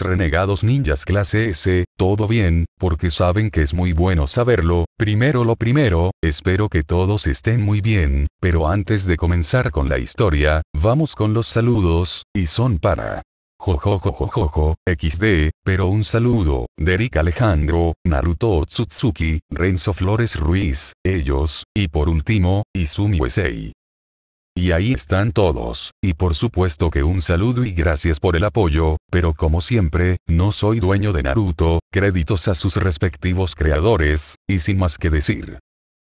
renegados ninjas clase S, todo bien, porque saben que es muy bueno saberlo, primero lo primero, espero que todos estén muy bien, pero antes de comenzar con la historia, vamos con los saludos, y son para... Jojojojojojo, XD, pero un saludo, Derek Alejandro, Naruto Otsutsuki, Renzo Flores Ruiz, ellos, y por último, Izumi Wesei. Y ahí están todos, y por supuesto que un saludo y gracias por el apoyo, pero como siempre, no soy dueño de Naruto, créditos a sus respectivos creadores, y sin más que decir.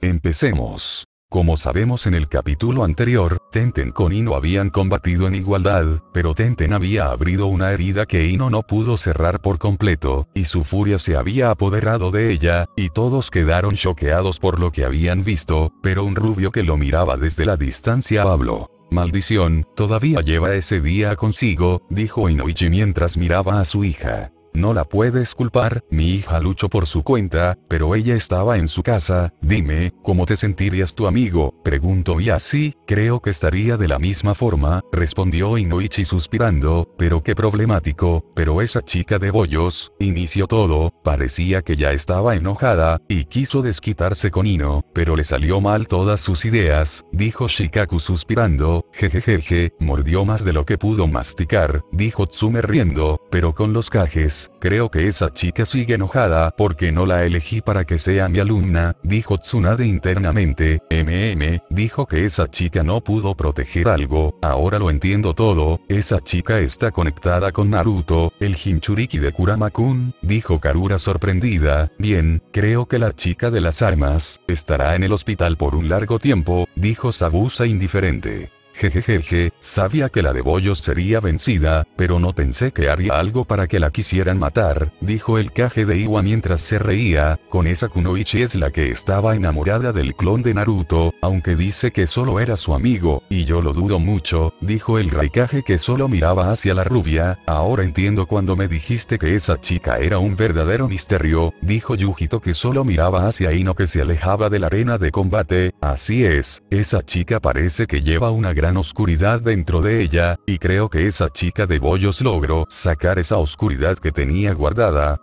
Empecemos. Como sabemos en el capítulo anterior, Tenten con Ino habían combatido en igualdad, pero Tenten había abrido una herida que Ino no pudo cerrar por completo, y su furia se había apoderado de ella, y todos quedaron choqueados por lo que habían visto, pero un rubio que lo miraba desde la distancia habló. Maldición, todavía lleva ese día consigo, dijo Inoichi mientras miraba a su hija. No la puedes culpar, mi hija luchó por su cuenta, pero ella estaba en su casa, dime, ¿cómo te sentirías tu amigo? Preguntó y así, creo que estaría de la misma forma, respondió Inoichi suspirando, pero qué problemático, pero esa chica de bollos, inició todo, parecía que ya estaba enojada, y quiso desquitarse con Ino, pero le salió mal todas sus ideas, dijo Shikaku suspirando, jejejeje, mordió más de lo que pudo masticar, dijo Tsume riendo, pero con los cajes Creo que esa chica sigue enojada porque no la elegí para que sea mi alumna, dijo Tsunade internamente. MM, dijo que esa chica no pudo proteger algo, ahora lo entiendo todo, esa chica está conectada con Naruto, el Hinchuriki de Kurama-kun, dijo Karura sorprendida. Bien, creo que la chica de las armas, estará en el hospital por un largo tiempo, dijo Sabusa indiferente. Jejejeje, sabía que la de Bollos sería vencida, pero no pensé que haría algo para que la quisieran matar, dijo el caje de Iwa mientras se reía, con esa Kunoichi es la que estaba enamorada del clon de Naruto, aunque dice que solo era su amigo, y yo lo dudo mucho, dijo el Raikage que solo miraba hacia la rubia, ahora entiendo cuando me dijiste que esa chica era un verdadero misterio, dijo Yujito que solo miraba hacia Ino que se alejaba de la arena de combate, así es, esa chica parece que lleva una gran gran oscuridad dentro de ella, y creo que esa chica de bollos logró sacar esa oscuridad que tenía guardada,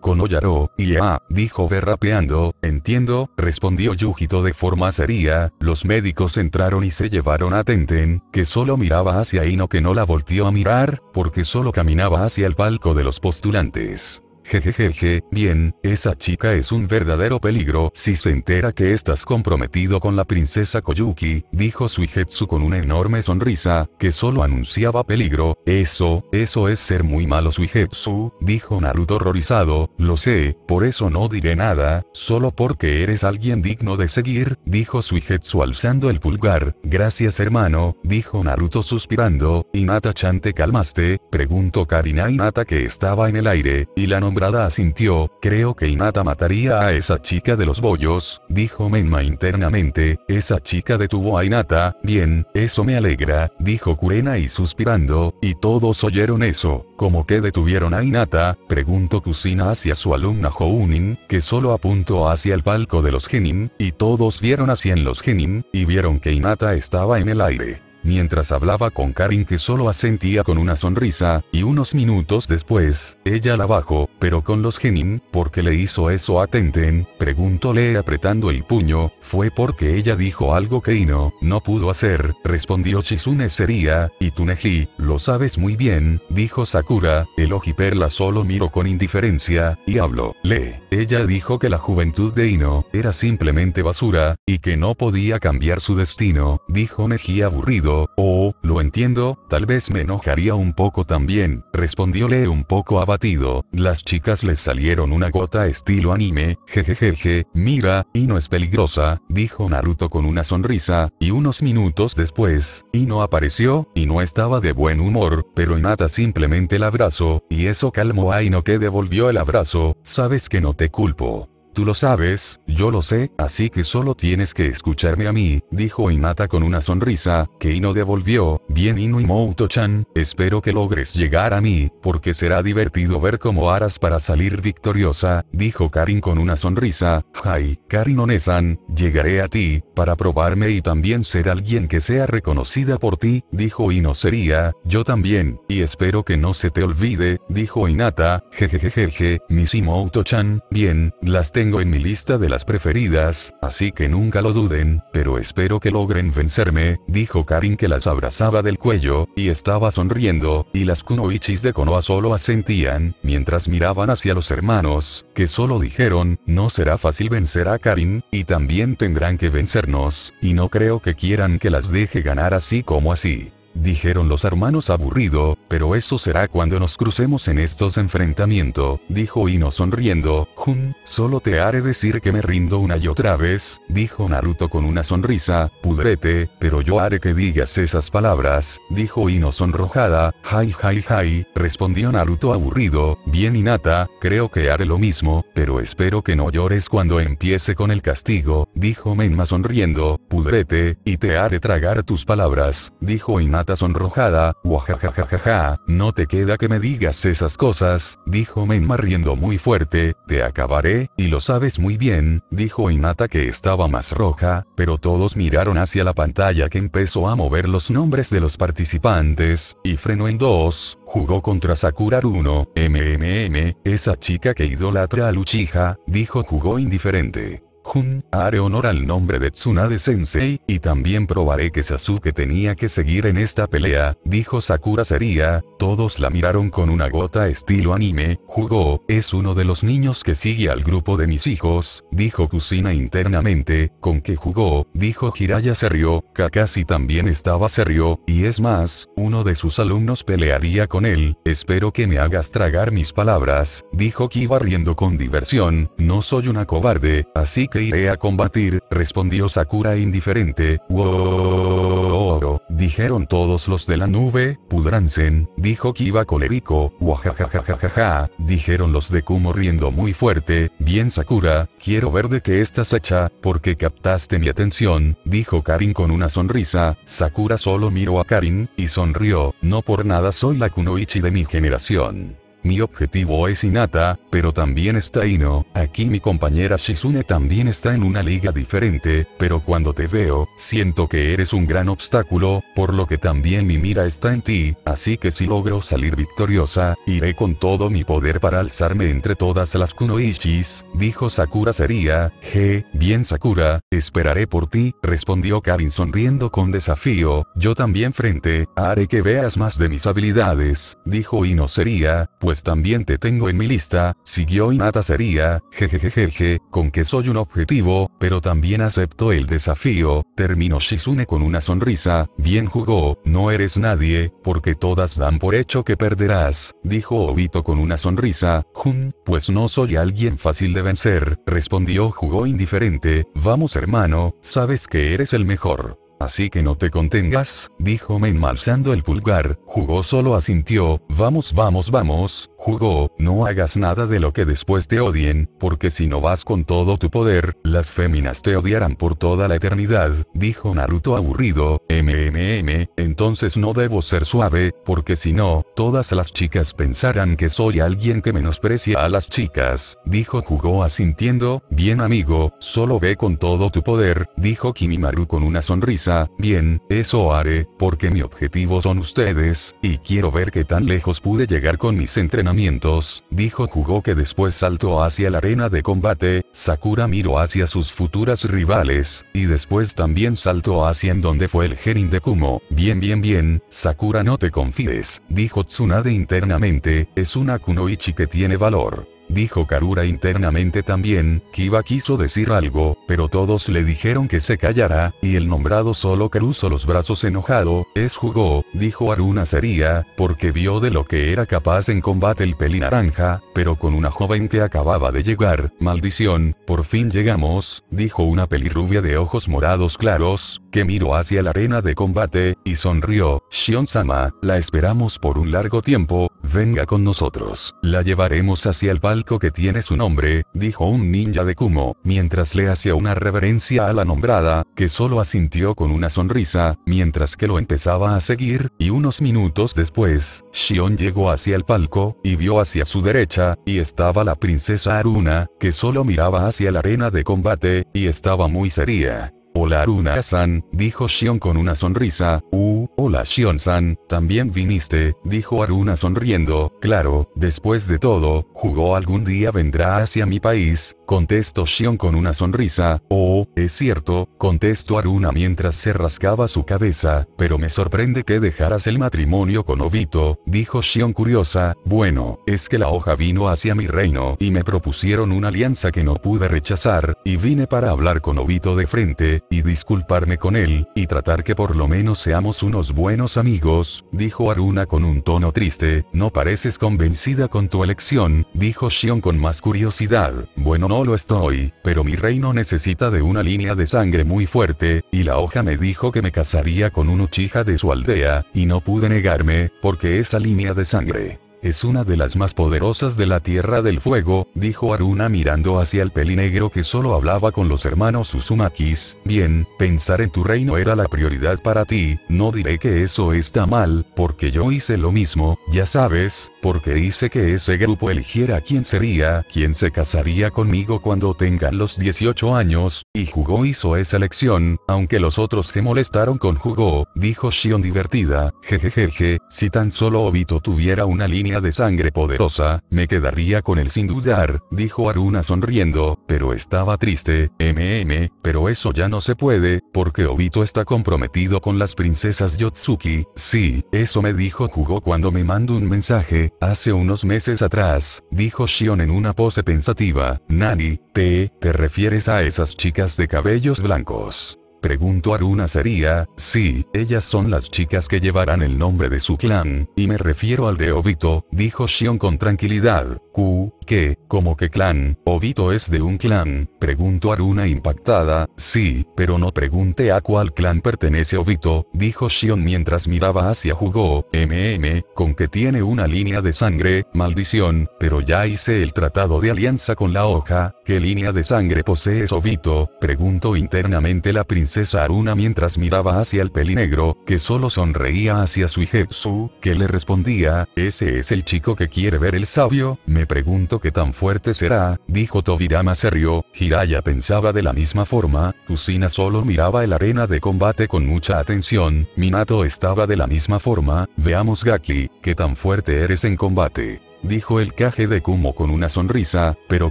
con oyaro y ah, dijo berrapeando, entiendo, respondió Yujito de forma seria, los médicos entraron y se llevaron a Tenten, que solo miraba hacia Ino que no la volteó a mirar, porque solo caminaba hacia el palco de los postulantes. Jejejeje, bien, esa chica es un verdadero peligro si se entera que estás comprometido con la princesa Koyuki, dijo Suijetsu con una enorme sonrisa, que solo anunciaba peligro, eso, eso es ser muy malo Suijetsu, dijo Naruto horrorizado, lo sé, por eso no diré nada, solo porque eres alguien digno de seguir, dijo Suijetsu alzando el pulgar, gracias hermano, dijo Naruto suspirando, inata chan te calmaste, preguntó Karina Inata que estaba en el aire, y la nombre asintió, creo que Inata mataría a esa chica de los bollos, dijo Menma internamente, esa chica detuvo a Inata, bien, eso me alegra, dijo Kurena y suspirando, y todos oyeron eso, como que detuvieron a Inata, preguntó Kusina hacia su alumna Hounin, que solo apuntó hacia el palco de los genin, y todos vieron hacia en los genin, y vieron que Inata estaba en el aire. Mientras hablaba con Karin que solo asentía con una sonrisa, y unos minutos después, ella la bajó, pero con los genin, ¿por qué le hizo eso a Tenten? Preguntóle apretando el puño, fue porque ella dijo algo que Ino, no pudo hacer, respondió Shizune sería, y Neji, lo sabes muy bien, dijo Sakura, el ojiperla solo miró con indiferencia, y habló, le, ella dijo que la juventud de Ino, era simplemente basura, y que no podía cambiar su destino, dijo Neji aburrido oh, lo entiendo, tal vez me enojaría un poco también, respondióle un poco abatido, las chicas les salieron una gota estilo anime, jejejeje, mira, Ino es peligrosa, dijo Naruto con una sonrisa, y unos minutos después, Ino apareció, y no estaba de buen humor, pero Inata simplemente la abrazó, y eso calmó a Ino que devolvió el abrazo, sabes que no te culpo. Tú lo sabes, yo lo sé, así que solo tienes que escucharme a mí, dijo Inata con una sonrisa, que Ino devolvió, bien Ino y chan espero que logres llegar a mí, porque será divertido ver cómo harás para salir victoriosa, dijo Karin con una sonrisa, Hi, Karin Onesan, llegaré a ti, para probarme y también ser alguien que sea reconocida por ti, dijo Ino sería, yo también, y espero que no se te olvide, dijo Inata, jejejejeje, Miss Mouto-chan, bien, las te tengo en mi lista de las preferidas, así que nunca lo duden, pero espero que logren vencerme, dijo Karin que las abrazaba del cuello, y estaba sonriendo, y las kunoichis de Konoha solo asentían, mientras miraban hacia los hermanos, que solo dijeron, no será fácil vencer a Karin, y también tendrán que vencernos, y no creo que quieran que las deje ganar así como así. Dijeron los hermanos aburrido, pero eso será cuando nos crucemos en estos enfrentamientos, dijo Ino sonriendo, Jun, solo te haré decir que me rindo una y otra vez, dijo Naruto con una sonrisa, pudrete, pero yo haré que digas esas palabras, dijo Ino sonrojada, Jai jai jai, respondió Naruto aburrido, bien Inata, creo que haré lo mismo, pero espero que no llores cuando empiece con el castigo, dijo Menma sonriendo, pudrete, y te haré tragar tus palabras, dijo Inata, Nata sonrojada, guajajajaja, no te queda que me digas esas cosas, dijo Menma riendo muy fuerte, te acabaré, y lo sabes muy bien, dijo Inata que estaba más roja, pero todos miraron hacia la pantalla que empezó a mover los nombres de los participantes, y frenó en dos, jugó contra Sakura 1, MMM, esa chica que idolatra a Luchija, dijo jugó indiferente. Jun, haré honor al nombre de Tsunade Sensei, y también probaré que Sasuke tenía que seguir en esta pelea, dijo Sakura sería, todos la miraron con una gota estilo anime, jugó, es uno de los niños que sigue al grupo de mis hijos, dijo Kusina internamente, con que jugó, dijo Hiraya Serio, rió, Kakashi también estaba Serio, y es más, uno de sus alumnos pelearía con él, espero que me hagas tragar mis palabras, dijo Kiba riendo con diversión, no soy una cobarde, así que iré a combatir, respondió Sakura indiferente. Wow, dijeron todos los de la nube, pudransen, dijo Kiba colérico, jajajajaja, dijeron los de Kumo riendo muy fuerte, bien Sakura, quiero ver de qué estás hecha, porque captaste mi atención, dijo Karin con una sonrisa, Sakura solo miró a Karin, y sonrió, no por nada soy la kunoichi de mi generación. Mi objetivo es Inata, pero también está Ino, aquí mi compañera Shizune también está en una liga diferente, pero cuando te veo, siento que eres un gran obstáculo, por lo que también mi mira está en ti, así que si logro salir victoriosa, iré con todo mi poder para alzarme entre todas las kunoichis, dijo Sakura sería, je, bien Sakura, esperaré por ti, respondió Karin sonriendo con desafío, yo también frente, haré que veas más de mis habilidades, dijo Ino sería, pues pues también te tengo en mi lista, siguió Inata sería, jejejejeje, con que soy un objetivo, pero también acepto el desafío, terminó Shizune con una sonrisa, bien jugó, no eres nadie, porque todas dan por hecho que perderás, dijo Obito con una sonrisa, Jun, pues no soy alguien fácil de vencer, respondió Jugó indiferente, vamos hermano, sabes que eres el mejor. Así que no te contengas, dijo Men malzando el pulgar, jugó solo asintió, vamos vamos vamos, jugó, no hagas nada de lo que después te odien, porque si no vas con todo tu poder, las féminas te odiarán por toda la eternidad, dijo Naruto aburrido, mmm, entonces no debo ser suave, porque si no, todas las chicas pensarán que soy alguien que menosprecia a las chicas, dijo jugó asintiendo, bien amigo, solo ve con todo tu poder, dijo Kimimaru con una sonrisa bien, eso haré, porque mi objetivo son ustedes, y quiero ver qué tan lejos pude llegar con mis entrenamientos, dijo Jugó que después saltó hacia la arena de combate, Sakura miró hacia sus futuras rivales, y después también saltó hacia en donde fue el genin de Kumo, bien bien bien, Sakura no te confíes, dijo Tsunade internamente, es una kunoichi que tiene valor dijo Karura internamente también, Kiba quiso decir algo, pero todos le dijeron que se callara, y el nombrado solo cruzó los brazos enojado, es jugó, dijo Aruna sería, porque vio de lo que era capaz en combate el peli naranja, pero con una joven que acababa de llegar, maldición, por fin llegamos, dijo una pelirrubia de ojos morados claros, que miró hacia la arena de combate, y sonrió, Shion-sama, la esperamos por un largo tiempo, venga con nosotros, la llevaremos hacia el palo que tiene su nombre, dijo un ninja de Kumo, mientras le hacía una reverencia a la nombrada, que solo asintió con una sonrisa, mientras que lo empezaba a seguir, y unos minutos después, Shion llegó hacia el palco, y vio hacia su derecha, y estaba la princesa Aruna, que solo miraba hacia la arena de combate, y estaba muy seria. Hola Aruna-san, dijo Shion con una sonrisa, uh, hola Shion-san, también viniste, dijo Aruna sonriendo, claro, después de todo, jugó algún día vendrá hacia mi país, contestó Shion con una sonrisa, oh, es cierto, contestó Aruna mientras se rascaba su cabeza, pero me sorprende que dejaras el matrimonio con Obito, dijo Shion curiosa, bueno, es que la hoja vino hacia mi reino y me propusieron una alianza que no pude rechazar, y vine para hablar con Obito de frente, y disculparme con él, y tratar que por lo menos seamos unos buenos amigos, dijo Aruna con un tono triste, no pareces convencida con tu elección, dijo Shion con más curiosidad, bueno no lo estoy, pero mi reino necesita de una línea de sangre muy fuerte, y la hoja me dijo que me casaría con un Uchiha de su aldea, y no pude negarme, porque esa línea de sangre es una de las más poderosas de la Tierra del Fuego, dijo Aruna mirando hacia el pelinegro que solo hablaba con los hermanos Uzumakis, Bien, pensar en tu reino era la prioridad para ti, no diré que eso está mal, porque yo hice lo mismo, ya sabes, porque hice que ese grupo eligiera quién sería, quién se casaría conmigo cuando tengan los 18 años, y Jugó hizo esa elección, aunque los otros se molestaron con Jugo. dijo Shion divertida, jejejeje, si tan solo Obito tuviera una línea de sangre poderosa, me quedaría con él sin dudar, dijo Aruna sonriendo, pero estaba triste, mm, pero eso ya no se puede, porque Obito está comprometido con las princesas Yotsuki, sí, eso me dijo Jugo cuando me mandó un mensaje, hace unos meses atrás, dijo Shion en una pose pensativa, Nani, te, te refieres a esas chicas de cabellos blancos. Preguntó Aruna sería, sí, ellas son las chicas que llevarán el nombre de su clan, y me refiero al de Obito, dijo Shion con tranquilidad. Q, ¿qué, como que clan? Obito es de un clan, preguntó Aruna impactada, sí, pero no pregunte a cuál clan pertenece Obito, dijo Shion mientras miraba hacia Hugo, MM, con que tiene una línea de sangre, maldición, pero ya hice el tratado de alianza con la hoja, ¿qué línea de sangre posee Obito? preguntó internamente la princesa princesa una mientras miraba hacia el pelinegro, que solo sonreía hacia su hijetsu, que le respondía, ese es el chico que quiere ver el sabio, me pregunto qué tan fuerte será, dijo Tobirama serio, Hiraya pensaba de la misma forma, Kusina solo miraba el arena de combate con mucha atención, Minato estaba de la misma forma, veamos Gaki, qué tan fuerte eres en combate dijo el caje de Kumo con una sonrisa, pero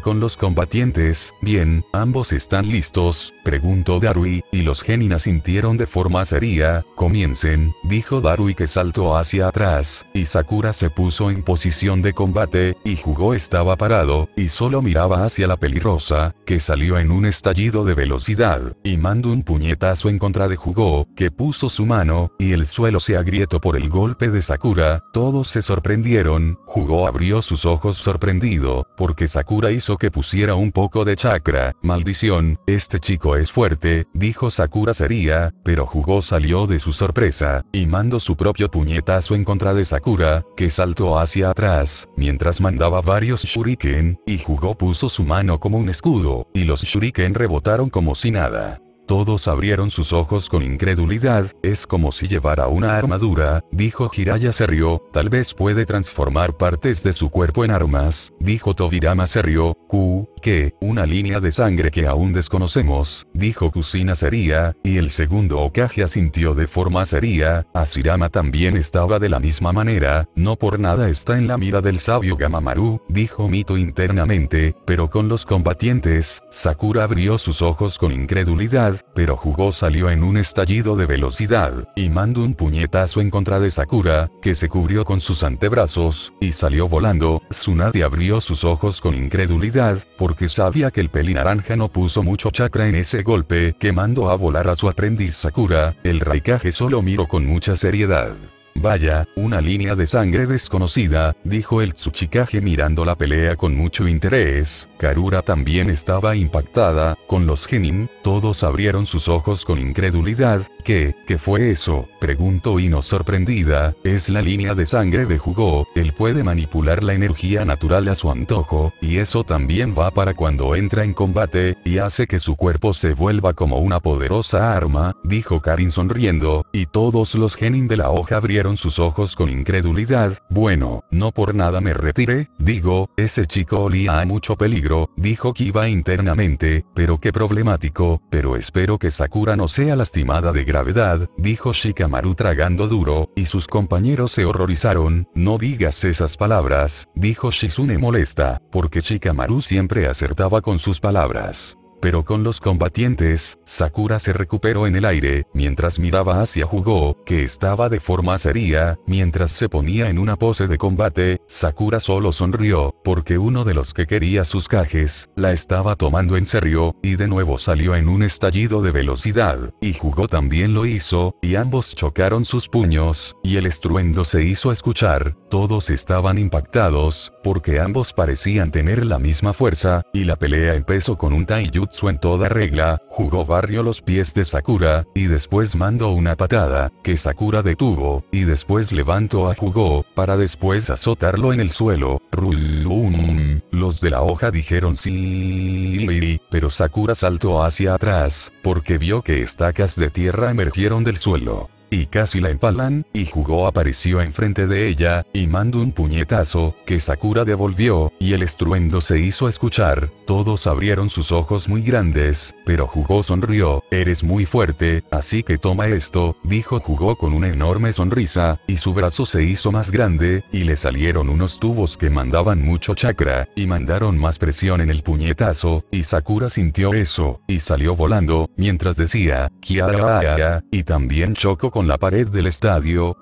con los combatientes, bien, ambos están listos, preguntó Darui, y los geninas sintieron de forma seria, comiencen, dijo Darui que saltó hacia atrás, y Sakura se puso en posición de combate, y Jugo estaba parado, y solo miraba hacia la pelirrosa, que salió en un estallido de velocidad, y mandó un puñetazo en contra de Jugo, que puso su mano, y el suelo se agrietó por el golpe de Sakura, todos se sorprendieron, Jugo abrió abrió sus ojos sorprendido, porque Sakura hizo que pusiera un poco de chakra, maldición, este chico es fuerte, dijo Sakura sería, pero Jugo salió de su sorpresa, y mandó su propio puñetazo en contra de Sakura, que saltó hacia atrás, mientras mandaba varios shuriken, y Jugo puso su mano como un escudo, y los shuriken rebotaron como si nada. Todos abrieron sus ojos con incredulidad, es como si llevara una armadura, dijo Hiraya se rió, tal vez puede transformar partes de su cuerpo en armas, dijo Tobirama se rió, Q, que, una línea de sangre que aún desconocemos, dijo Kusina sería, y el segundo Okage asintió de forma seria, Asirama también estaba de la misma manera, no por nada está en la mira del sabio Gamamaru, dijo Mito internamente, pero con los combatientes, Sakura abrió sus ojos con incredulidad, pero Jugo salió en un estallido de velocidad, y mandó un puñetazo en contra de Sakura, que se cubrió con sus antebrazos, y salió volando, Tsunade abrió sus ojos con incredulidad, por porque sabía que el peli naranja no puso mucho chakra en ese golpe que mandó a volar a su aprendiz Sakura, el Raikage solo miró con mucha seriedad. Vaya, una línea de sangre desconocida, dijo el Tsuchikage mirando la pelea con mucho interés. Karura también estaba impactada, con los genin, todos abrieron sus ojos con incredulidad. ¿Qué, qué fue eso? preguntó Ino sorprendida. Es la línea de sangre de Jugo, él puede manipular la energía natural a su antojo, y eso también va para cuando entra en combate, y hace que su cuerpo se vuelva como una poderosa arma, dijo Karin sonriendo, y todos los genin de la hoja abrieron sus ojos con incredulidad, bueno, no por nada me retiré, digo, ese chico olía a mucho peligro, dijo Kiba internamente, pero qué problemático, pero espero que Sakura no sea lastimada de gravedad, dijo Shikamaru tragando duro, y sus compañeros se horrorizaron, no digas esas palabras, dijo Shizune molesta, porque Shikamaru siempre acertaba con sus palabras. Pero con los combatientes, Sakura se recuperó en el aire, mientras miraba hacia Hugo, que estaba de forma seria, mientras se ponía en una pose de combate, Sakura solo sonrió, porque uno de los que quería sus cajes, la estaba tomando en serio, y de nuevo salió en un estallido de velocidad, y Hugo también lo hizo, y ambos chocaron sus puños, y el estruendo se hizo escuchar, todos estaban impactados, porque ambos parecían tener la misma fuerza, y la pelea empezó con un Taiyut su en toda regla, jugó barrio los pies de Sakura, y después mandó una patada, que Sakura detuvo, y después levantó a Jugó, para después azotarlo en el suelo. Um. Los de la hoja dijeron sí, pero Sakura saltó hacia atrás, porque vio que estacas de tierra emergieron del suelo y casi la empalan, y Jugo apareció enfrente de ella, y mandó un puñetazo, que Sakura devolvió, y el estruendo se hizo escuchar, todos abrieron sus ojos muy grandes, pero Jugo sonrió, eres muy fuerte, así que toma esto, dijo Jugo con una enorme sonrisa, y su brazo se hizo más grande, y le salieron unos tubos que mandaban mucho chakra, y mandaron más presión en el puñetazo, y Sakura sintió eso, y salió volando, mientras decía, Kiara, y también chocó con con la pared del estadio,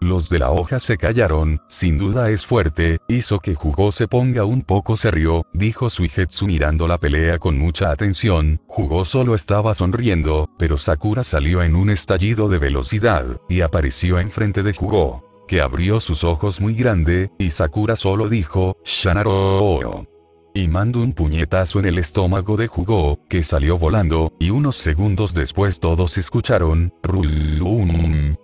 Los de la hoja se callaron, sin duda es fuerte, hizo que Jugo se ponga un poco serio, dijo Suigetsu mirando la pelea con mucha atención, Jugó solo estaba sonriendo, pero Sakura salió en un estallido de velocidad, y apareció enfrente de Jugó, que abrió sus ojos muy grande, y Sakura solo dijo, Shanaro. Y mando un puñetazo en el estómago de Jugó, que salió volando, y unos segundos después todos escucharon,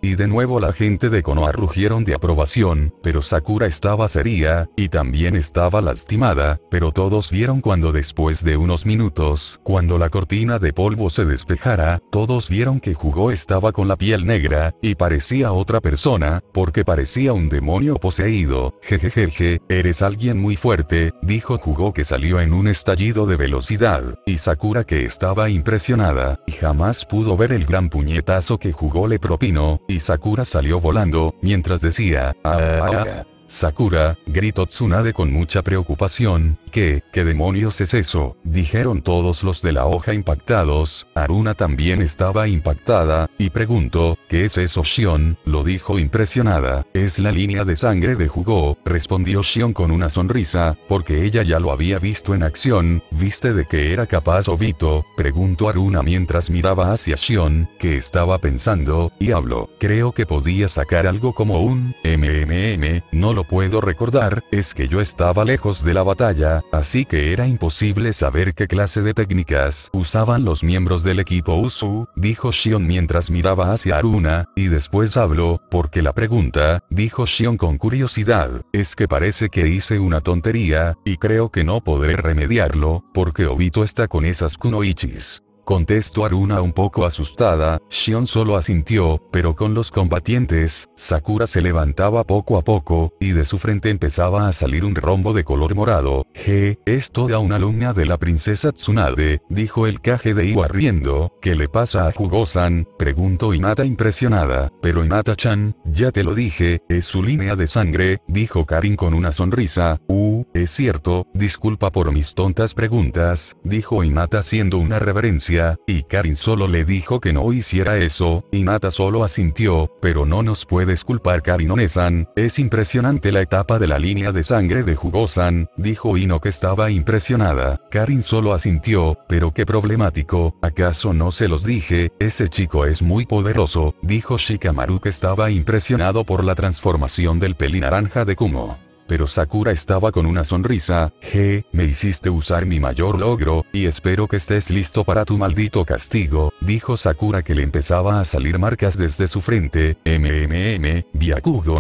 y de nuevo la gente de Konoha rugieron de aprobación, pero Sakura estaba seria, y también estaba lastimada, pero todos vieron cuando después de unos minutos, cuando la cortina de polvo se despejara, todos vieron que Jugó estaba con la piel negra, y parecía otra persona, porque parecía un demonio poseído, jejejeje, eres alguien muy fuerte, dijo Jugó que salió en un estallido de velocidad, y Sakura que estaba impresionada, y jamás pudo ver el gran puñetazo que jugó le propino, y Sakura salió volando, mientras decía, ah, ah, ah, ah". Sakura, gritó Tsunade con mucha preocupación, ¿qué, qué demonios es eso? Dijeron todos los de la hoja impactados, Aruna también estaba impactada, y preguntó, ¿qué es eso Shion? Lo dijo impresionada, es la línea de sangre de Jugo, respondió Shion con una sonrisa, porque ella ya lo había visto en acción, ¿viste de qué era capaz Obito? Preguntó Aruna mientras miraba hacia Shion, que estaba pensando, y habló, creo que podía sacar algo como un, MMM, no lo puedo recordar, es que yo estaba lejos de la batalla, así que era imposible saber qué clase de técnicas usaban los miembros del equipo Usu, dijo Shion mientras miraba hacia Aruna, y después habló, porque la pregunta, dijo Shion con curiosidad, es que parece que hice una tontería, y creo que no podré remediarlo, porque Obito está con esas kunoichis contestó Aruna un poco asustada, Shion solo asintió, pero con los combatientes, Sakura se levantaba poco a poco, y de su frente empezaba a salir un rombo de color morado. Je, es toda una alumna de la princesa Tsunade, dijo el Kage de Iwa riendo, ¿qué le pasa a Hugo-san, preguntó Inata impresionada, pero Inata-chan, ya te lo dije, es su línea de sangre, dijo Karin con una sonrisa, uh, es cierto, disculpa por mis tontas preguntas, dijo Inata haciendo una reverencia y Karin solo le dijo que no hiciera eso, y Nata solo asintió, pero no nos puedes culpar Karin Onesan, es impresionante la etapa de la línea de sangre de Hugo-san, dijo Ino que estaba impresionada, Karin solo asintió, pero qué problemático, acaso no se los dije, ese chico es muy poderoso, dijo Shikamaru que estaba impresionado por la transformación del peli naranja de Kumo pero Sakura estaba con una sonrisa, G, me hiciste usar mi mayor logro, y espero que estés listo para tu maldito castigo, dijo Sakura que le empezaba a salir marcas desde su frente, MMM, Byakugo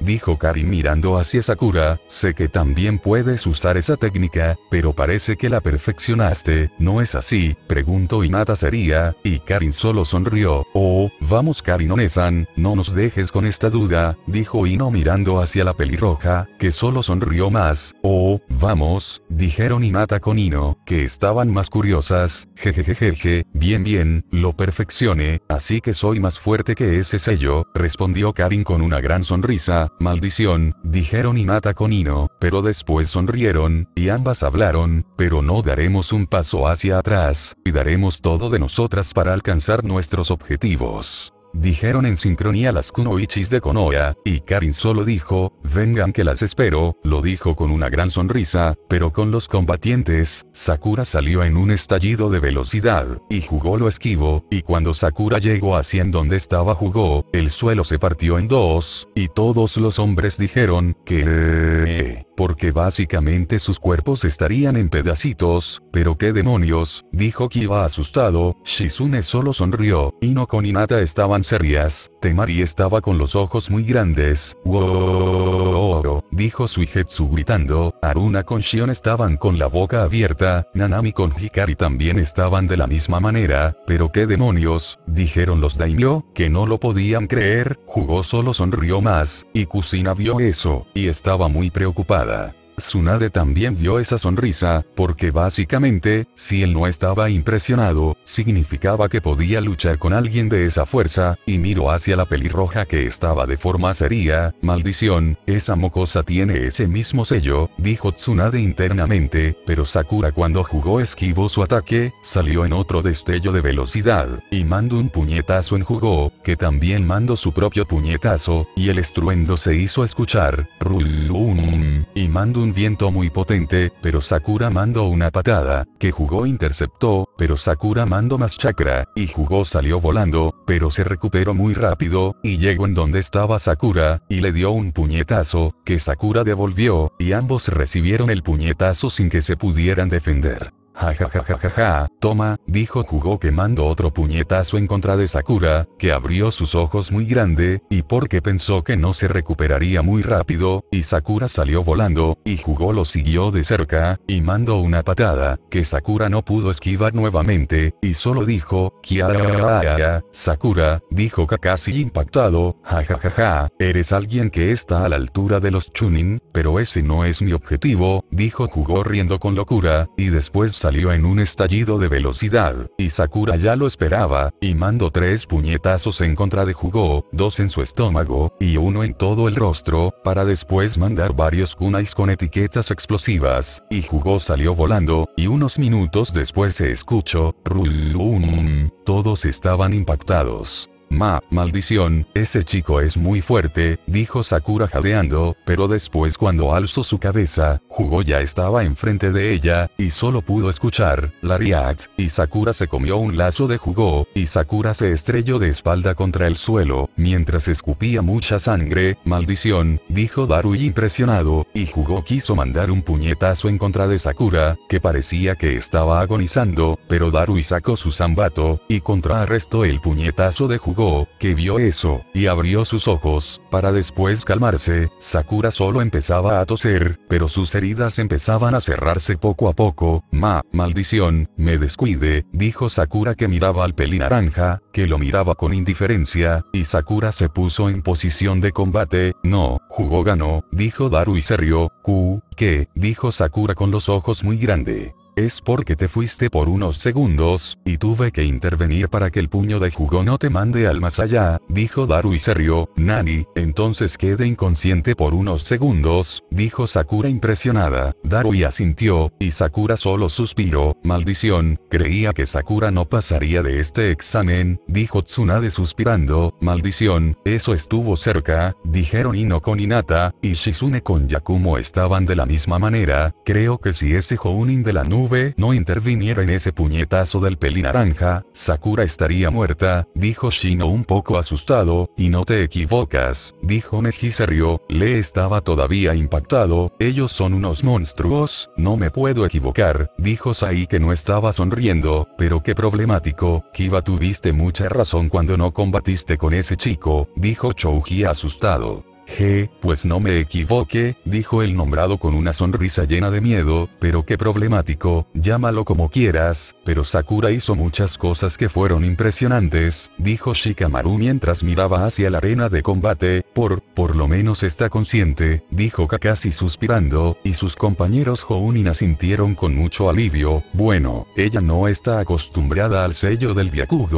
dijo Karin mirando hacia Sakura, sé que también puedes usar esa técnica, pero parece que la perfeccionaste, ¿no es así? Preguntó nada sería, y Karin solo sonrió, oh, vamos Karin Onesan, no nos dejes con esta duda, dijo Ino mirando hacia la pelirroja, que solo sonrió más. Oh, vamos, dijeron Inata con Hino, que estaban más curiosas, jejejejeje, bien bien, lo perfeccione, así que soy más fuerte que ese sello, respondió Karin con una gran sonrisa, maldición, dijeron Inata con Ino, pero después sonrieron, y ambas hablaron, pero no daremos un paso hacia atrás, y daremos todo de nosotras para alcanzar nuestros objetivos dijeron en sincronía las kunoichis de Konoha, y Karin solo dijo, vengan que las espero, lo dijo con una gran sonrisa, pero con los combatientes, Sakura salió en un estallido de velocidad, y jugó lo esquivo, y cuando Sakura llegó hacia en donde estaba jugó, el suelo se partió en dos, y todos los hombres dijeron, que... Eh, eh, eh" que básicamente sus cuerpos estarían en pedacitos, pero qué demonios, dijo Kiba asustado, Shizune solo sonrió, y y Nata estaban serias, Temari estaba con los ojos muy grandes, wow dijo Suigetsu gritando, Aruna con Shion estaban con la boca abierta, Nanami con Hikari también estaban de la misma manera, pero qué demonios, dijeron los daimyo, que no lo podían creer, Jugó solo sonrió más, y Kusina vio eso, y estaba muy preocupada. Tsunade también vio esa sonrisa, porque básicamente, si él no estaba impresionado, significaba que podía luchar con alguien de esa fuerza, y miró hacia la pelirroja que estaba de forma seria, maldición, esa mocosa tiene ese mismo sello, dijo Tsunade internamente, pero Sakura cuando jugó esquivó su ataque, salió en otro destello de velocidad, y mandó un puñetazo en jugó, que también mandó su propio puñetazo, y el estruendo se hizo escuchar, y mandó un viento muy potente, pero Sakura mandó una patada, que jugó interceptó, pero Sakura mandó más chakra, y jugó salió volando, pero se recuperó muy rápido, y llegó en donde estaba Sakura, y le dio un puñetazo, que Sakura devolvió, y ambos recibieron el puñetazo sin que se pudieran defender. Jajajajaja, toma, dijo que quemando otro puñetazo en contra de Sakura, que abrió sus ojos muy grande, y porque pensó que no se recuperaría muy rápido, y Sakura salió volando, y Jugo lo siguió de cerca, y mandó una patada, que Sakura no pudo esquivar nuevamente, y solo dijo, Kiara, Sakura, dijo Kakashi impactado, jajajaja, eres alguien que está a la altura de los Chunin, pero ese no es mi objetivo, dijo Jugo riendo con locura, y después salió en un estallido de velocidad, y Sakura ya lo esperaba, y mandó tres puñetazos en contra de Jugó, dos en su estómago, y uno en todo el rostro, para después mandar varios kunais con etiquetas explosivas, y Jugó salió volando, y unos minutos después se escuchó, rulum. todos estaban impactados. Ma, maldición, ese chico es muy fuerte, dijo Sakura jadeando, pero después cuando alzó su cabeza, Jugo ya estaba enfrente de ella, y solo pudo escuchar, Lariat, y Sakura se comió un lazo de Jugo, y Sakura se estrelló de espalda contra el suelo, mientras escupía mucha sangre, maldición, dijo Darui impresionado, y Jugo quiso mandar un puñetazo en contra de Sakura, que parecía que estaba agonizando, pero Darui sacó su zambato, y contraarrestó el puñetazo de Jugo que vio eso, y abrió sus ojos, para después calmarse, Sakura solo empezaba a toser, pero sus heridas empezaban a cerrarse poco a poco, ma, maldición, me descuide, dijo Sakura que miraba al peli naranja, que lo miraba con indiferencia, y Sakura se puso en posición de combate, no, jugó ganó, dijo Daru y se rió, Q, que, dijo Sakura con los ojos muy grande. Es porque te fuiste por unos segundos, y tuve que intervenir para que el puño de jugo no te mande al más allá, dijo Daru y se rió, Nani, entonces quede inconsciente por unos segundos, dijo Sakura impresionada, Daru asintió, y Sakura solo suspiró, maldición, creía que Sakura no pasaría de este examen, dijo Tsunade suspirando, maldición, eso estuvo cerca, dijeron Ino con Inata, y Shizune con Yakumo estaban de la misma manera, creo que si ese Jounin de la nube no interviniera en ese puñetazo del peli naranja, Sakura estaría muerta, dijo Shino un poco asustado, y no te equivocas, dijo Neji se le estaba todavía impactado, ellos son unos monstruos, no me puedo equivocar, dijo Sai que no estaba sonriendo, pero qué problemático, Kiba tuviste mucha razón cuando no combatiste con ese chico, dijo Chouji asustado. Je, pues no me equivoque, dijo el nombrado con una sonrisa llena de miedo, pero qué problemático, llámalo como quieras, pero Sakura hizo muchas cosas que fueron impresionantes, dijo Shikamaru mientras miraba hacia la arena de combate, por, por lo menos está consciente, dijo Kakashi suspirando, y sus compañeros Hounin asintieron con mucho alivio, bueno, ella no está acostumbrada al sello del Yaku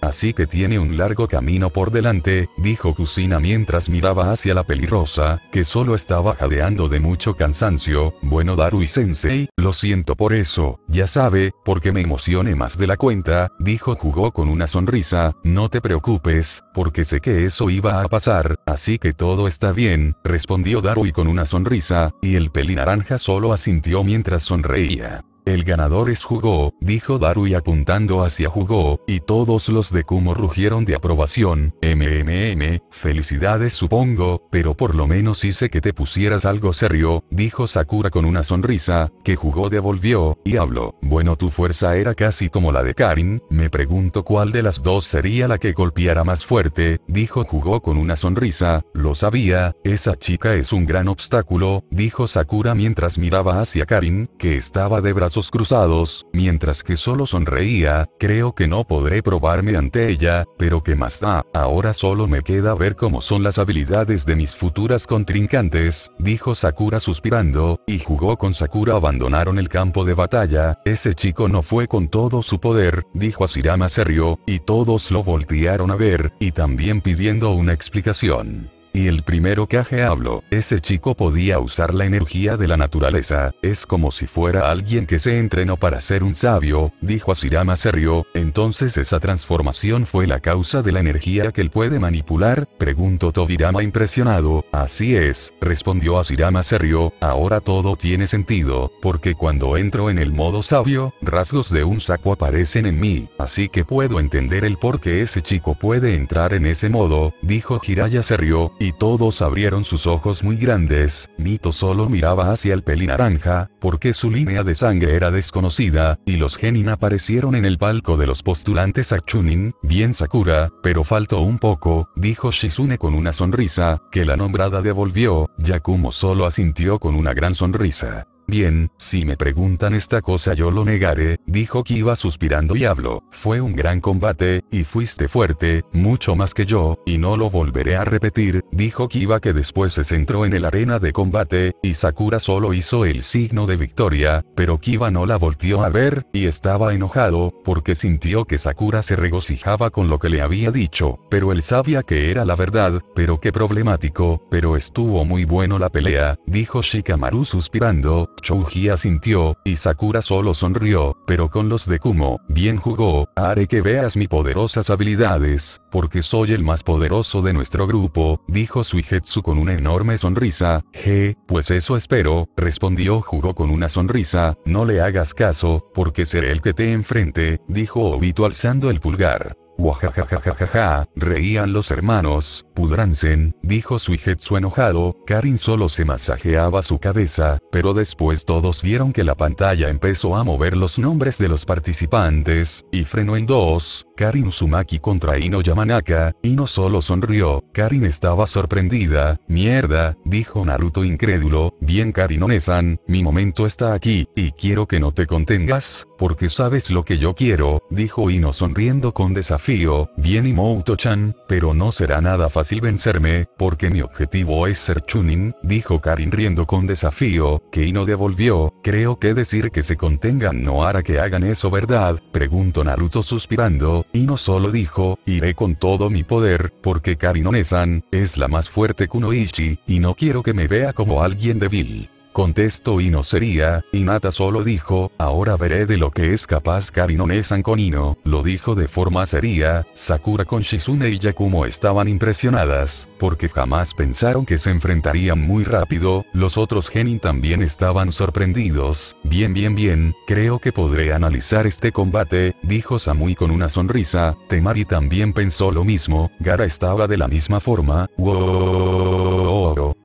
así que tiene un largo camino por delante, dijo Kusina mientras miraba hacia la pelirrosa, que solo estaba jadeando de mucho cansancio, bueno Darui-sensei, lo siento por eso, ya sabe, porque me emocioné más de la cuenta, dijo jugó con una sonrisa, no te preocupes, porque sé que eso iba a pasar, así que todo está bien, respondió Darui con una sonrisa, y el peli solo asintió mientras sonreía. El ganador es Jugó, dijo Darui apuntando hacia Jugó, y todos los de Kumo rugieron de aprobación, MMM, felicidades supongo, pero por lo menos hice que te pusieras algo serio, dijo Sakura con una sonrisa, que Jugó devolvió, y habló, bueno tu fuerza era casi como la de Karin, me pregunto cuál de las dos sería la que golpeara más fuerte, dijo Jugó con una sonrisa, lo sabía, esa chica es un gran obstáculo, dijo Sakura mientras miraba hacia Karin, que estaba de brazos cruzados, mientras que solo sonreía, creo que no podré probarme ante ella, pero que más da, ahora solo me queda ver cómo son las habilidades de mis futuras contrincantes, dijo Sakura suspirando, y jugó con Sakura abandonaron el campo de batalla, ese chico no fue con todo su poder, dijo Asirama serio, y todos lo voltearon a ver, y también pidiendo una explicación. Y el primero Kage hablo, ese chico podía usar la energía de la naturaleza, es como si fuera alguien que se entrenó para ser un sabio, dijo Asirama se rió, entonces esa transformación fue la causa de la energía que él puede manipular, preguntó Tobirama impresionado, así es, respondió Asirama se rió, ahora todo tiene sentido, porque cuando entro en el modo sabio, rasgos de un saco aparecen en mí, así que puedo entender el por qué ese chico puede entrar en ese modo, dijo Hiraya se rió, y todos abrieron sus ojos muy grandes, Mito solo miraba hacia el naranja, porque su línea de sangre era desconocida, y los genin aparecieron en el palco de los postulantes a Chunin, bien Sakura, pero faltó un poco, dijo Shizune con una sonrisa, que la nombrada devolvió, Yakumo solo asintió con una gran sonrisa. Bien, si me preguntan esta cosa yo lo negaré, dijo Kiba suspirando y hablo. fue un gran combate, y fuiste fuerte, mucho más que yo, y no lo volveré a repetir, dijo Kiba que después se centró en el arena de combate, y Sakura solo hizo el signo de victoria, pero Kiva no la volteó a ver, y estaba enojado, porque sintió que Sakura se regocijaba con lo que le había dicho, pero él sabía que era la verdad, pero qué problemático, pero estuvo muy bueno la pelea, dijo Shikamaru suspirando, Chouji asintió, y Sakura solo sonrió, pero con los de Kumo, bien jugó, haré que veas mis poderosas habilidades, porque soy el más poderoso de nuestro grupo, dijo Suijetsu con una enorme sonrisa, je, pues eso espero, respondió jugó con una sonrisa, no le hagas caso, porque seré el que te enfrente, dijo Obito alzando el pulgar. Guajajajajaja, reían los hermanos, pudransen, dijo Suijetsu enojado, Karin solo se masajeaba su cabeza, pero después todos vieron que la pantalla empezó a mover los nombres de los participantes, y frenó en dos, Karin Sumaki contra Ino Yamanaka, Ino solo sonrió, Karin estaba sorprendida, mierda, dijo Naruto incrédulo, bien Karin Onesan, mi momento está aquí, y quiero que no te contengas, porque sabes lo que yo quiero, dijo Ino sonriendo con desafío, bien imouto chan pero no será nada fácil vencerme, porque mi objetivo es ser Chunin, dijo Karin riendo con desafío, que Ino devolvió, creo que decir que se contengan no hará que hagan eso verdad, preguntó Naruto suspirando, y no solo dijo, iré con todo mi poder, porque Karinone-san, es la más fuerte Kunoichi, y no quiero que me vea como alguien débil. Contestó y no sería, Nata solo dijo, ahora veré de lo que es capaz Karinone Ino, lo dijo de forma seria, Sakura con Shizune y Yakumo estaban impresionadas, porque jamás pensaron que se enfrentarían muy rápido, los otros genin también estaban sorprendidos, bien bien bien, creo que podré analizar este combate, dijo Samui con una sonrisa, Temari también pensó lo mismo, Gara estaba de la misma forma, wow.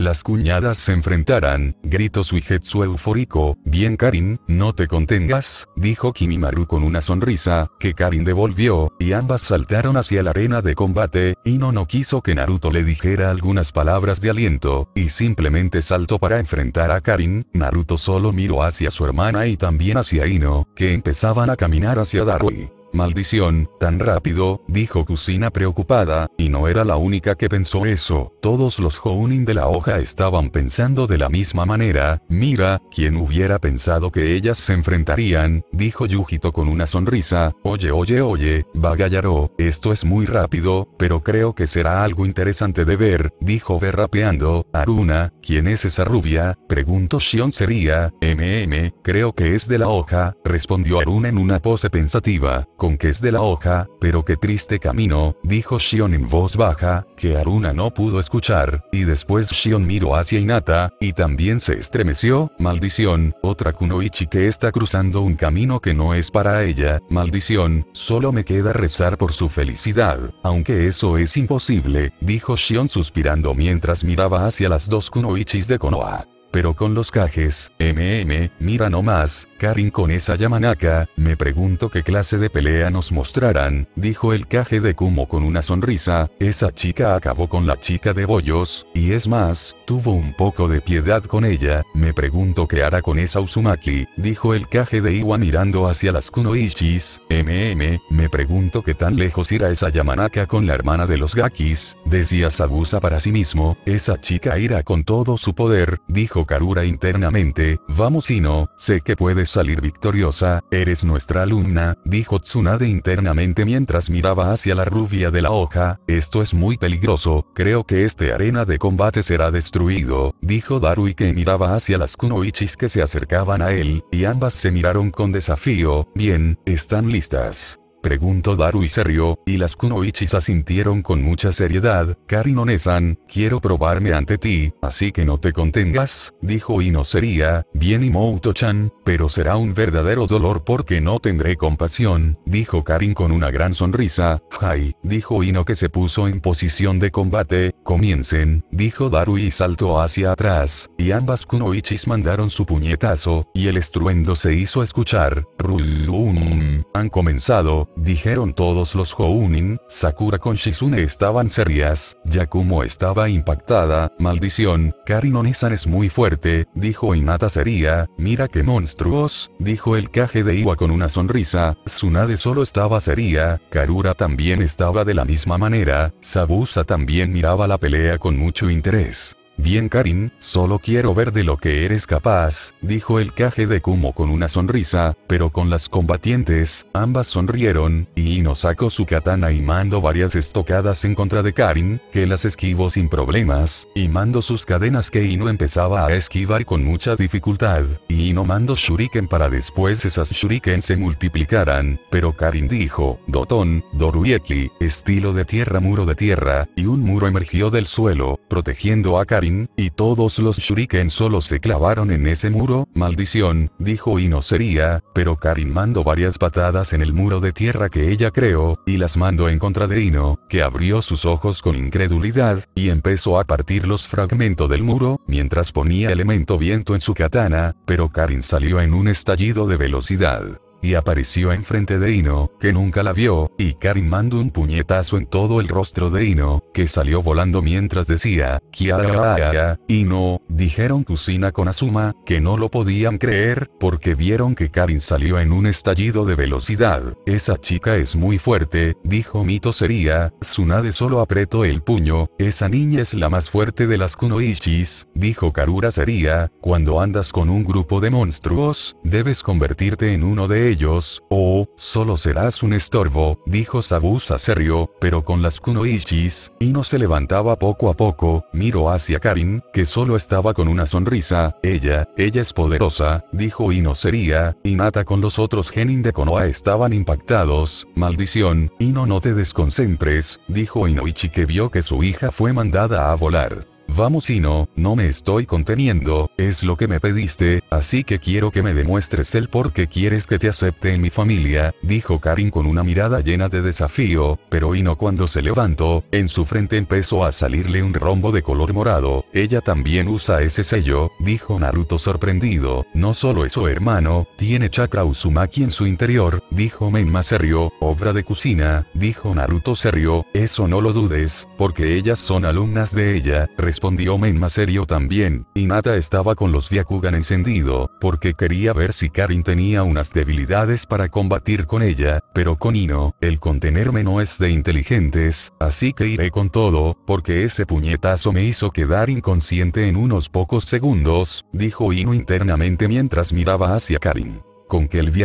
Las cuñadas se enfrentarán, gritó Suijetsu eufórico, bien Karin, no te contengas, dijo Kimimaru con una sonrisa, que Karin devolvió, y ambas saltaron hacia la arena de combate, Ino no quiso que Naruto le dijera algunas palabras de aliento, y simplemente saltó para enfrentar a Karin, Naruto solo miró hacia su hermana y también hacia Ino, que empezaban a caminar hacia Darui. Maldición, tan rápido, dijo Kusina preocupada, y no era la única que pensó eso, todos los Jounin de la hoja estaban pensando de la misma manera, mira, quien hubiera pensado que ellas se enfrentarían, dijo Yujito con una sonrisa, oye oye oye, Bagayaro, esto es muy rápido, pero creo que será algo interesante de ver, dijo berrapeando, Aruna, ¿quién es esa rubia? preguntó Shion sería, MM, creo que es de la hoja, respondió Aruna en una pose pensativa, con que es de la hoja, pero qué triste camino, dijo Shion en voz baja, que Aruna no pudo escuchar, y después Shion miró hacia Inata, y también se estremeció, maldición, otra Kunoichi que está cruzando un camino que no es para ella, maldición, solo me queda rezar por su felicidad, aunque eso es imposible, dijo Shion suspirando mientras miraba hacia las dos Kunoichis de Konoha. Pero con los cajes, MM, mira nomás, Karin con esa Yamanaka, me pregunto qué clase de pelea nos mostrarán, dijo el caje de Kumo con una sonrisa, esa chica acabó con la chica de Bollos, y es más, tuvo un poco de piedad con ella, me pregunto qué hará con esa Uzumaki, dijo el caje de Iwa mirando hacia las Kunoichis, MM, me pregunto qué tan lejos irá esa Yamanaka con la hermana de los Gakis, decía Sabusa para sí mismo, esa chica irá con todo su poder, dijo Karura internamente, vamos no sé que puedes salir victoriosa, eres nuestra alumna, dijo Tsunade internamente mientras miraba hacia la rubia de la hoja, esto es muy peligroso, creo que este arena de combate será destruido, dijo Darui que miraba hacia las kunoichis que se acercaban a él, y ambas se miraron con desafío, bien, están listas. Preguntó Daru y se rió, y las kunoichis asintieron con mucha seriedad, Onesan, quiero probarme ante ti, así que no te contengas, dijo Ino sería, bien y chan pero será un verdadero dolor porque no tendré compasión, dijo Karin con una gran sonrisa, Jai, dijo Ino que se puso en posición de combate, comiencen, dijo Daru y saltó hacia atrás, y ambas kunoichis mandaron su puñetazo, y el estruendo se hizo escuchar, Rulum, han comenzado, dijeron todos los Hounin, Sakura con Shizune estaban serias, Yakumo estaba impactada, maldición, Karinonesan es muy fuerte, dijo Inata sería, mira qué monstruos, dijo el Kage de Iwa con una sonrisa, Tsunade solo estaba seria, Karura también estaba de la misma manera, Sabusa también miraba la pelea con mucho interés. Bien Karin, solo quiero ver de lo que eres capaz, dijo el Kage de Kumo con una sonrisa, pero con las combatientes, ambas sonrieron, y Ino sacó su katana y mandó varias estocadas en contra de Karin, que las esquivó sin problemas, y mandó sus cadenas que Ino empezaba a esquivar con mucha dificultad, y Ino mandó shuriken para después esas shuriken se multiplicaran, pero Karin dijo, Doton, Doruyeki, estilo de tierra muro de tierra, y un muro emergió del suelo, protegiendo a Karin y todos los shuriken solo se clavaron en ese muro, maldición, dijo y sería, pero Karin mandó varias patadas en el muro de tierra que ella creó, y las mandó en contra de Ino, que abrió sus ojos con incredulidad, y empezó a partir los fragmentos del muro, mientras ponía elemento viento en su katana, pero Karin salió en un estallido de velocidad. Y apareció enfrente de Ino, que nunca la vio, y Karin mandó un puñetazo en todo el rostro de Ino, que salió volando mientras decía, Kiara, Ino, dijeron Kusina con Asuma, que no lo podían creer, porque vieron que Karin salió en un estallido de velocidad. Esa chica es muy fuerte, dijo Mito sería, Tsunade solo apretó el puño, esa niña es la más fuerte de las kunoichis, dijo Karura sería, cuando andas con un grupo de monstruos, debes convertirte en uno de ellos ellos, o, oh, solo serás un estorbo, dijo Sabusa serio, pero con las kunoichis, y no se levantaba poco a poco, miró hacia Karin, que solo estaba con una sonrisa, ella, ella es poderosa, dijo Ino sería, Inata con los otros genin de Konoha estaban impactados, maldición, Ino no te desconcentres, dijo Inoichi que vio que su hija fue mandada a volar. Vamos y no, me estoy conteniendo, es lo que me pediste, así que quiero que me demuestres el por qué quieres que te acepte en mi familia, dijo Karin con una mirada llena de desafío, pero Ino cuando se levantó, en su frente empezó a salirle un rombo de color morado, ella también usa ese sello, dijo Naruto sorprendido, no solo eso hermano, tiene chakra Uzumaki en su interior, dijo Menma serio, obra de cocina, dijo Naruto serio, eso no lo dudes, porque ellas son alumnas de ella, respondió respondió Men más serio también, Hinata estaba con los Byakugan encendido, porque quería ver si Karin tenía unas debilidades para combatir con ella, pero con Ino, el contenerme no es de inteligentes, así que iré con todo, porque ese puñetazo me hizo quedar inconsciente en unos pocos segundos, dijo Ino internamente mientras miraba hacia Karin con que el viajero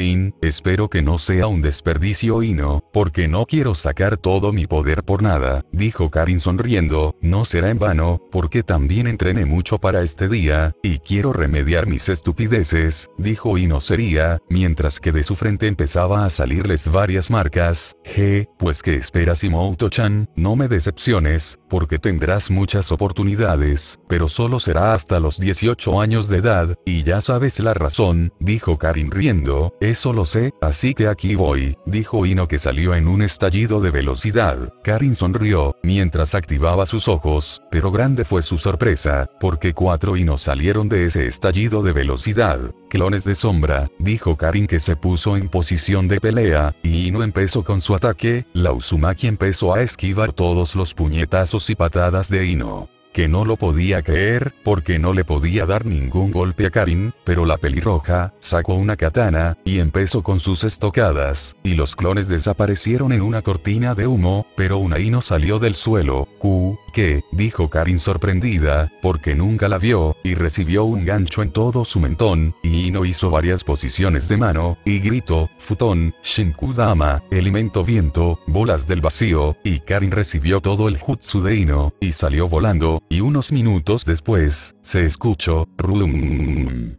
In, espero que no sea un desperdicio Ino, porque no quiero sacar todo mi poder por nada, dijo Karin sonriendo, no será en vano, porque también entrené mucho para este día, y quiero remediar mis estupideces, dijo Ino sería, mientras que de su frente empezaba a salirles varias marcas, G, pues que esperas Imouto-chan, no me decepciones, porque tendrás muchas oportunidades, pero solo será hasta los 18 años de edad, y ya sabes la razón, dijo Karin riendo, eso lo sé, así que aquí voy, dijo Ino que salió en un estallido de velocidad. Karin sonrió, mientras activaba sus ojos, pero grande fue su sorpresa, porque cuatro Ino salieron de ese estallido de velocidad. Clones de sombra, dijo Karin que se puso en posición de pelea, y Ino empezó con su ataque, la Uzumaki empezó a esquivar todos los puñetazos y patadas de Ino que no lo podía creer, porque no le podía dar ningún golpe a Karin, pero la pelirroja, sacó una katana, y empezó con sus estocadas, y los clones desaparecieron en una cortina de humo, pero una hino salió del suelo, Q, que, dijo Karin sorprendida, porque nunca la vio, y recibió un gancho en todo su mentón, y Ino hizo varias posiciones de mano, y gritó, futón, Shinkudama, elemento viento, bolas del vacío, y Karin recibió todo el jutsu de Ino, y salió volando, y unos minutos después, se escuchó, rum.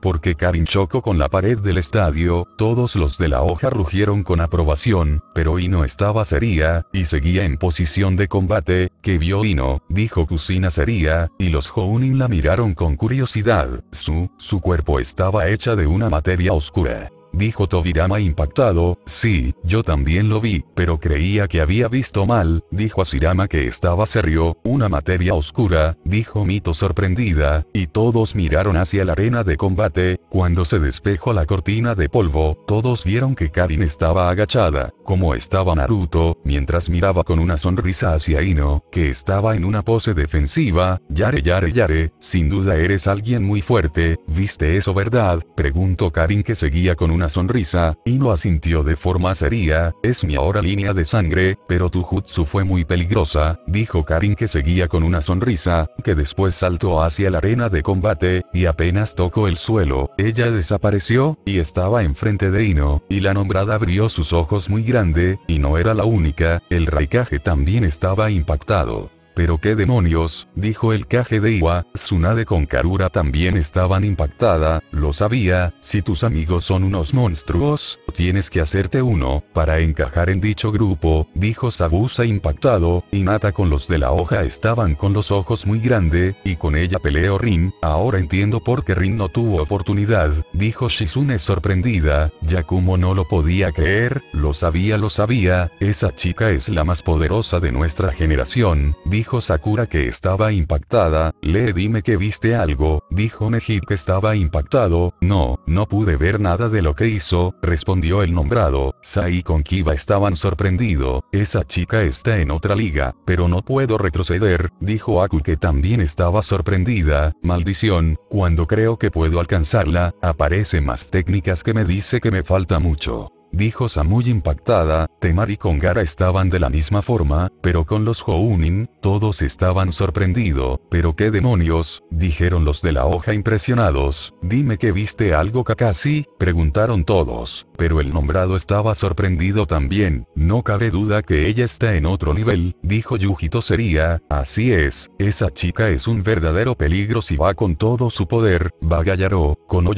Porque Karin chocó con la pared del estadio, todos los de la hoja rugieron con aprobación, pero Ino estaba seria, y seguía en posición de combate, que vio Ino, dijo Kusina seria, y los Jounin la miraron con curiosidad, su, su cuerpo estaba hecha de una materia oscura dijo Tobirama impactado, sí, yo también lo vi, pero creía que había visto mal, dijo Asirama que estaba serio, una materia oscura, dijo Mito sorprendida, y todos miraron hacia la arena de combate, cuando se despejó la cortina de polvo, todos vieron que Karin estaba agachada, como estaba Naruto, mientras miraba con una sonrisa hacia Ino, que estaba en una pose defensiva, yare yare yare, sin duda eres alguien muy fuerte, ¿viste eso verdad? preguntó Karin que seguía con una Sonrisa, sonrisa, Ino asintió de forma seria, es mi ahora línea de sangre, pero tu jutsu fue muy peligrosa, dijo Karin que seguía con una sonrisa, que después saltó hacia la arena de combate, y apenas tocó el suelo, ella desapareció, y estaba enfrente de Ino, y la nombrada abrió sus ojos muy grande, y no era la única, el raikaje también estaba impactado. Pero qué demonios, dijo el caje de Iwa, Tsunade con Karura también estaban impactada, lo sabía, si tus amigos son unos monstruos, tienes que hacerte uno, para encajar en dicho grupo, dijo Sabusa impactado, Inata con los de la hoja estaban con los ojos muy grande, y con ella peleó Rin, ahora entiendo por qué Rin no tuvo oportunidad, dijo Shizune sorprendida, Yakumo no lo podía creer, lo sabía lo sabía, esa chica es la más poderosa de nuestra generación, dijo dijo Sakura que estaba impactada, le dime que viste algo, dijo neji que estaba impactado, no, no pude ver nada de lo que hizo, respondió el nombrado, Sai con Kiba estaban sorprendido, esa chica está en otra liga, pero no puedo retroceder, dijo Aku que también estaba sorprendida, maldición, cuando creo que puedo alcanzarla, aparece más técnicas que me dice que me falta mucho. Dijo Samuy impactada, Temar y Kongara estaban de la misma forma, pero con los Hounin, todos estaban sorprendidos pero qué demonios, dijeron los de la hoja impresionados, dime que viste algo Kakashi, preguntaron todos, pero el nombrado estaba sorprendido también, no cabe duda que ella está en otro nivel, dijo Yujito sería, así es, esa chica es un verdadero peligro si va con todo su poder, va Gayaro, con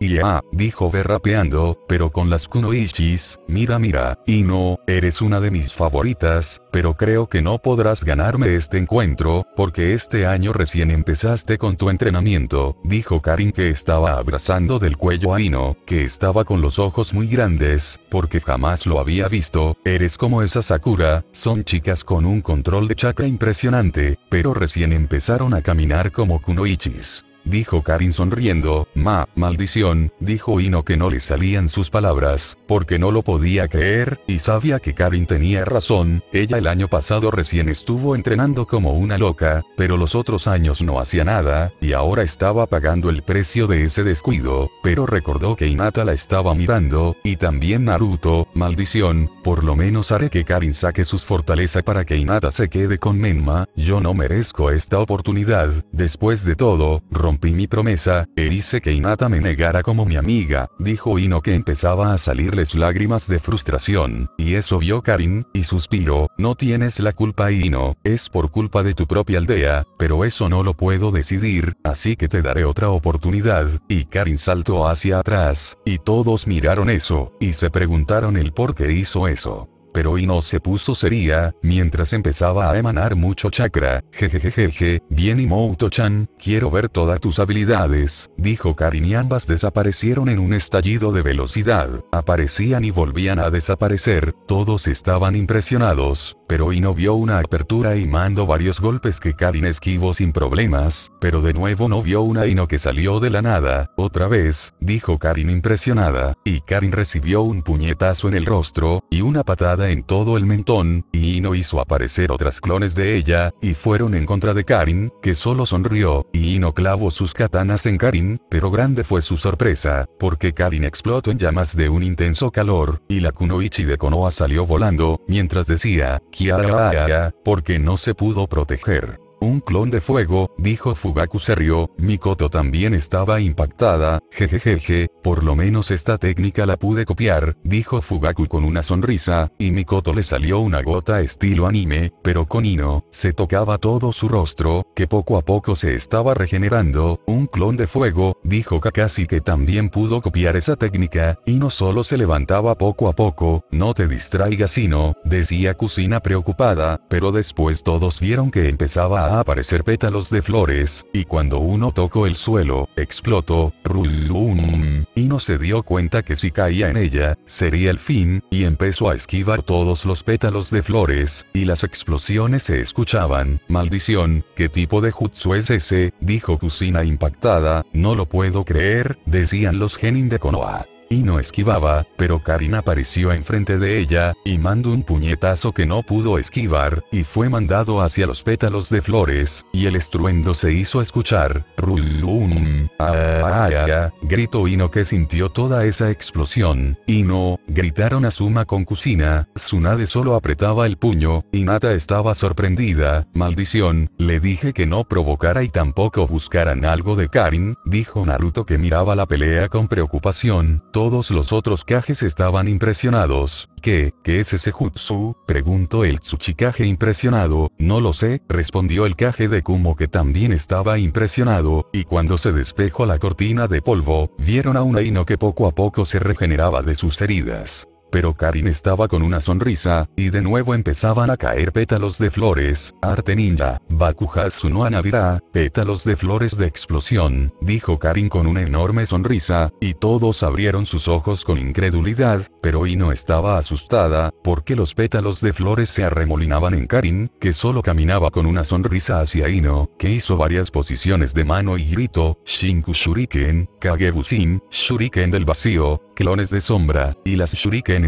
y ya, dijo berrapeando, pero con las Kunoichi Chis, mira mira, y no, eres una de mis favoritas, pero creo que no podrás ganarme este encuentro, porque este año recién empezaste con tu entrenamiento, dijo Karin que estaba abrazando del cuello a Ino, que estaba con los ojos muy grandes, porque jamás lo había visto, eres como esa Sakura, son chicas con un control de chakra impresionante, pero recién empezaron a caminar como kunoichis dijo Karin sonriendo, ma, maldición, dijo Ino que no le salían sus palabras, porque no lo podía creer, y sabía que Karin tenía razón, ella el año pasado recién estuvo entrenando como una loca, pero los otros años no hacía nada, y ahora estaba pagando el precio de ese descuido, pero recordó que Inata la estaba mirando, y también Naruto, maldición, por lo menos haré que Karin saque sus fortalezas para que Inata se quede con Menma, yo no merezco esta oportunidad, después de todo, rompí mi promesa, e hice que Inata me negara como mi amiga, dijo Ino que empezaba a salirles lágrimas de frustración, y eso vio Karin, y suspiró, no tienes la culpa Ino, es por culpa de tu propia aldea, pero eso no lo puedo decidir, así que te daré otra oportunidad, y Karin saltó hacia atrás, y todos miraron eso, y se preguntaron el por qué hizo eso pero Ino se puso seria, mientras empezaba a emanar mucho chakra, jejejejeje, bien y chan quiero ver todas tus habilidades, dijo Karin y ambas desaparecieron en un estallido de velocidad, aparecían y volvían a desaparecer, todos estaban impresionados, pero Ino vio una apertura y mandó varios golpes que Karin esquivó sin problemas, pero de nuevo no vio una Ino que salió de la nada, otra vez, dijo Karin impresionada, y Karin recibió un puñetazo en el rostro, y una patada en todo el mentón, y Ino hizo aparecer otras clones de ella, y fueron en contra de Karin, que solo sonrió, y Ino clavó sus katanas en Karin, pero grande fue su sorpresa, porque Karin explotó en llamas de un intenso calor, y la Kunoichi de Konoha salió volando, mientras decía, Kiara, porque no se pudo proteger. Un clon de fuego, dijo Fugaku se rió, Mikoto también estaba impactada, jejejeje, por lo menos esta técnica la pude copiar, dijo Fugaku con una sonrisa, y Mikoto le salió una gota estilo anime, pero con Ino, se tocaba todo su rostro, que poco a poco se estaba regenerando, un clon de fuego, dijo Kakashi que también pudo copiar esa técnica, y no solo se levantaba poco a poco, no te distraigas Ino, decía Kusina preocupada, pero después todos vieron que empezaba a aparecer pétalos de flores, y cuando uno tocó el suelo, explotó, rulum, y no se dio cuenta que si caía en ella, sería el fin, y empezó a esquivar todos los pétalos de flores, y las explosiones se escuchaban, maldición, ¿qué tipo de jutsu es ese? dijo Kusina impactada, no lo puedo creer, decían los genin de Konoha. No esquivaba, pero Karin apareció enfrente de ella, y mandó un puñetazo que no pudo esquivar, y fue mandado hacia los pétalos de flores, y el estruendo se hizo escuchar. ¡Rulum! Ah, ah, ah, gritó Ino que sintió toda esa explosión. Ino, gritaron a Suma con Kusina, Tsunade solo apretaba el puño, Inata estaba sorprendida, maldición, le dije que no provocara y tampoco buscaran algo de Karin, dijo Naruto que miraba la pelea con preocupación. Todo todos los otros cajes estaban impresionados. ¿Qué, qué es ese jutsu? preguntó el Tsuchikage impresionado. No lo sé, respondió el caje de Kumo que también estaba impresionado, y cuando se despejó la cortina de polvo, vieron a un aino que poco a poco se regeneraba de sus heridas pero Karin estaba con una sonrisa, y de nuevo empezaban a caer pétalos de flores, arte ninja, Bakuhatsu no Anabira, pétalos de flores de explosión, dijo Karin con una enorme sonrisa, y todos abrieron sus ojos con incredulidad, pero Ino estaba asustada, porque los pétalos de flores se arremolinaban en Karin, que solo caminaba con una sonrisa hacia Ino, que hizo varias posiciones de mano y gritó Shinku Shuriken, Kagebusin, Shuriken del vacío, clones de sombra, y las Shuriken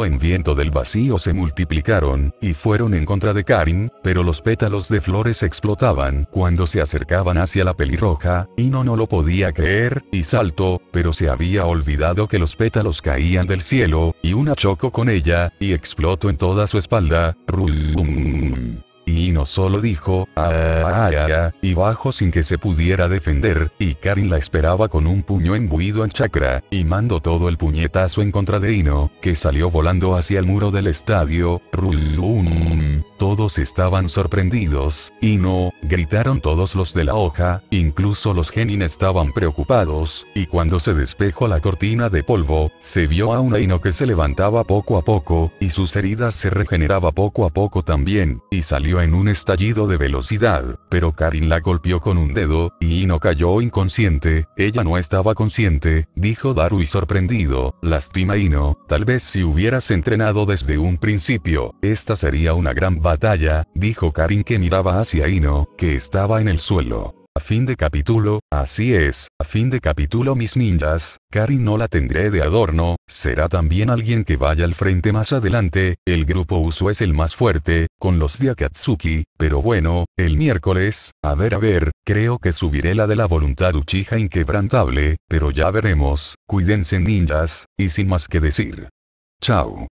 en viento del vacío se multiplicaron, y fueron en contra de Karin, pero los pétalos de flores explotaban cuando se acercaban hacia la pelirroja, y no no lo podía creer, y saltó, pero se había olvidado que los pétalos caían del cielo, y una chocó con ella, y explotó en toda su espalda. Um, y Ino solo dijo, ah, ah, ah y bajó sin que se pudiera defender, y Karin la esperaba con un puño embuido en chakra, y mandó todo el puñetazo en contra de Ino, que salió volando hacia el muro del estadio, rulum. Todos estaban sorprendidos, Ino, gritaron todos los de la hoja, incluso los genin estaban preocupados, y cuando se despejó la cortina de polvo, se vio a una Ino que se levantaba poco a poco, y sus heridas se regeneraba poco a poco también, y salió en un estallido de velocidad, pero Karin la golpeó con un dedo, y Ino cayó inconsciente, ella no estaba consciente, dijo Darui sorprendido, lastima Ino, tal vez si hubieras entrenado desde un principio, esta sería una gran batalla, dijo Karin que miraba hacia Ino, que estaba en el suelo. A fin de capítulo, así es, a fin de capítulo mis ninjas, Karin no la tendré de adorno, será también alguien que vaya al frente más adelante, el grupo Uso es el más fuerte, con los de Akatsuki, pero bueno, el miércoles, a ver a ver, creo que subiré la de la voluntad Uchiha inquebrantable, pero ya veremos, cuídense ninjas, y sin más que decir. Chao.